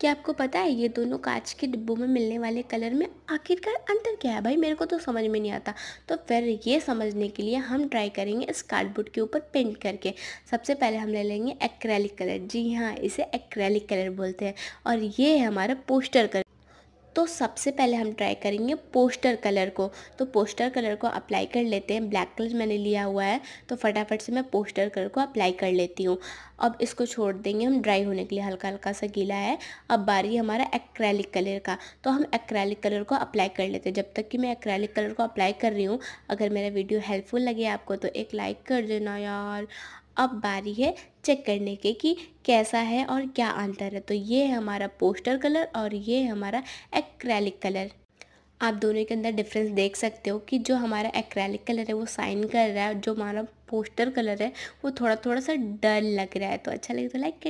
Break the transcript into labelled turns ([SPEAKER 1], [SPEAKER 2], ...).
[SPEAKER 1] क्या आपको पता है ये दोनों कांच के डिब्बों में मिलने वाले कलर में आखिरकार अंतर क्या है भाई मेरे को तो समझ में नहीं आता तो फिर ये समझने के लिए हम ट्राई करेंगे इस कार्डबोर्ड के ऊपर पेंट करके सबसे पहले हम ले लेंगे एक्रेलिक कलर जी हाँ इसे एक्रेलिक कलर बोलते हैं और ये है हमारा पोस्टर कलर तो सबसे पहले हम ट्राई करेंगे पोस्टर कलर को तो पोस्टर कलर को अप्लाई कर लेते हैं ब्लैक कलर मैंने लिया हुआ है तो फटाफट से मैं पोस्टर कलर को अप्लाई कर लेती हूँ अब इसको छोड़ देंगे हम ड्राई होने के लिए हल्का हल्का सा गीला है अब बारी हमारा एक्रैलिक कलर का तो हम एक्रैलिक कलर को अप्लाई कर लेते हैं जब तक कि मैं एक्रैलिक कलर को अप्लाई कर रही हूँ अगर मेरा वीडियो हेल्पफुल लगे आपको तो एक लाइक कर देना यार अब बारी है चेक करने के कि कैसा है और क्या अंतर है तो ये है हमारा पोस्टर कलर और ये है हमारा एक्रेलिक कलर आप दोनों के अंदर डिफरेंस देख सकते हो कि जो हमारा एक्रेलिक कलर है वो साइन कर रहा है और जो हमारा पोस्टर कलर है वो थोड़ा थोड़ा सा डल लग रहा है तो अच्छा लगे तो लाइक